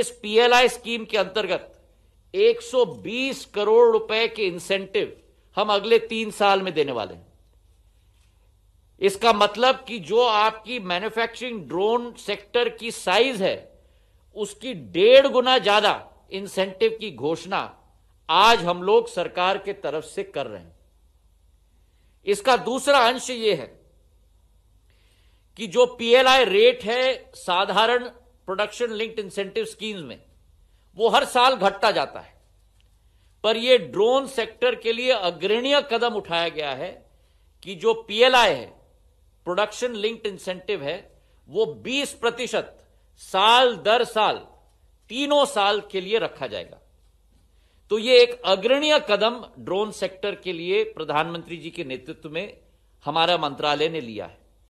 इस PLI scheme के अंतर्गत 120 करोड़ रुपए के इंसेंटिव हम अगले तीन साल में देने वाले हैं इसका मतलब कि जो आपकी मैन्युफैक्चरिंग ड्रोन सेक्टर की साइज है उसकी डेढ़ गुना ज्यादा इंसेंटिव की घोषणा आज हम लोग सरकार के तरफ से कर रहे हैं इसका दूसरा अंश यह है कि जो पीएलआई रेट है साधारण प्रोडक्शन लिंक्ड इंसेंटिव स्कीम्स में वो हर साल घटता जाता है पर ये ड्रोन सेक्टर के लिए अग्रणीय कदम उठाया गया है कि जो पीएलआई है प्रोडक्शन लिंक्ड इंसेंटिव है वो 20 प्रतिशत साल दर साल तीनों साल के लिए रखा जाएगा तो ये एक अग्रणीय कदम ड्रोन सेक्टर के लिए प्रधानमंत्री जी के नेतृत्व में हमारा मंत्रालय ने लिया है